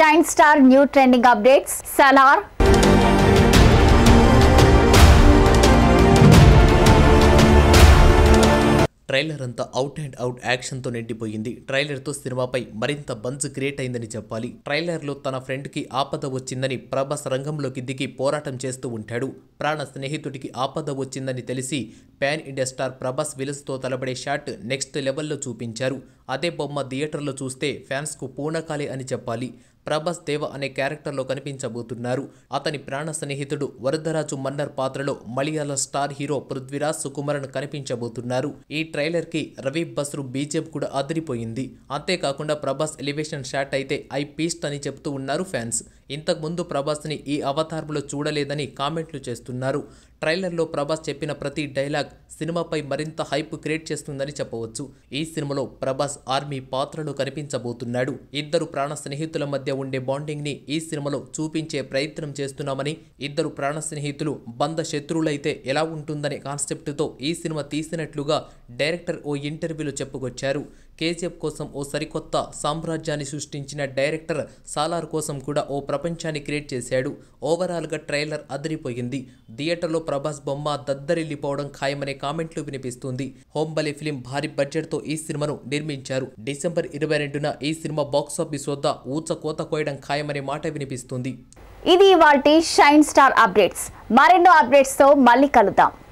shine star new trending updates Salaar trailer అంతా out and out యాక్షన్తో నిండిపోయింది ట్రైలర్తో సినిమాపై మరింత బంజ్ క్రియేట్ అయిందని చెప్పాలి ట్రైలర్లో తన ఫ్రెండ్కి ఆపద వచ్చిందని ప్రభాస్ రంగంలోకి దిగి పోరాటం చేస్తూ ఉంటాడు ప్రాణ స్నేహితుడికి ఆపద వచ్చిందని తెలిసి పాన్ ఇండియా స్టార్ ప్రభాస్ విలస్తో తలబడే షాట్ నెక్స్ట్ లెవెల్లో చూపించారు అదే బొమ్మ థియేటర్లో చూస్తే ఫ్యాన్స్కు పూర్ణకాలి అని చెప్పాలి ప్రభాస్ దేవ అనే క్యారెక్టర్లో కనిపించబోతున్నారు అతని ప్రాణ స్నేహితుడు వరదరాజు మన్నర్ పాత్రలో మలయాళ స్టార్ హీరో పృథ్వీరాజ్ సుకుమరన్ కనిపించబోతున్నారు ఈ ట్రైలర్కి రవి బస్రు బీజేపీ కూడా అదిరిపోయింది అంతేకాకుండా ప్రభాస్ ఎలివేషన్ షాట్ అయితే ఐ పీస్ట్ అని చెప్తూ ఉన్నారు ఫ్యాన్స్ ఇంతకుముందు ప్రభాస్ని ఈ అవతారంలో చూడలేదని కామెంట్లు చేస్తున్నారు ట్రైలర్లో ప్రభాస్ చెప్పిన ప్రతి డైలాగ్ సినిమాపై మరింత హైప్ క్రియేట్ చేస్తుందని చెప్పవచ్చు ఈ సినిమాలో ప్రభాస్ ఆర్మీ పాత్రలో కనిపించబోతున్నాడు ఇద్దరు ప్రాణ స్నేహితుల మధ్య ఉండే బాండింగ్ని ఈ సినిమాలో చూపించే ప్రయత్నం చేస్తున్నామని ఇద్దరు ప్రాణ స్నేహితులు బంధ శత్రువులైతే ఎలా ఉంటుందనే కాన్సెప్ట్తో ఈ సినిమా తీసినట్లుగా డైరెక్టర్ ఓ ఇంటర్వ్యూలో చెప్పుకొచ్చారు కేజీఎఫ్ కోసం ఓ సరికొత్త సామ్రాజ్యాన్ని సృష్టించిన డైరెక్టర్ సాలార్ కోసం కూడా ఓ ప్రపంచాన్ని క్రియేట్ చేశాడు ఓవరాల్గా ట్రైలర్ అదిరిపోయింది థియేటర్లో ప్రభాస్ బొమ్మ దద్దరిల్లిపోవడం ఖాయమనే కామెంట్లు వినిపిస్తుంది హోంబలి ఫిలిం భారీ బడ్జెట్తో ఈ సినిమాను నిర్మించారు డిసెంబర్ ఇరవై రెండున ఈ సినిమా బాక్సాఫీస్ వద్ద ఊచ కోత కోయడం ఖాయమనే మాట వినిపిస్తుంది ఇది వాటి షైన్ స్టార్ అప్డేట్స్ మరెన్నో అప్డేట్స్తో మళ్ళీ కలుద్దాం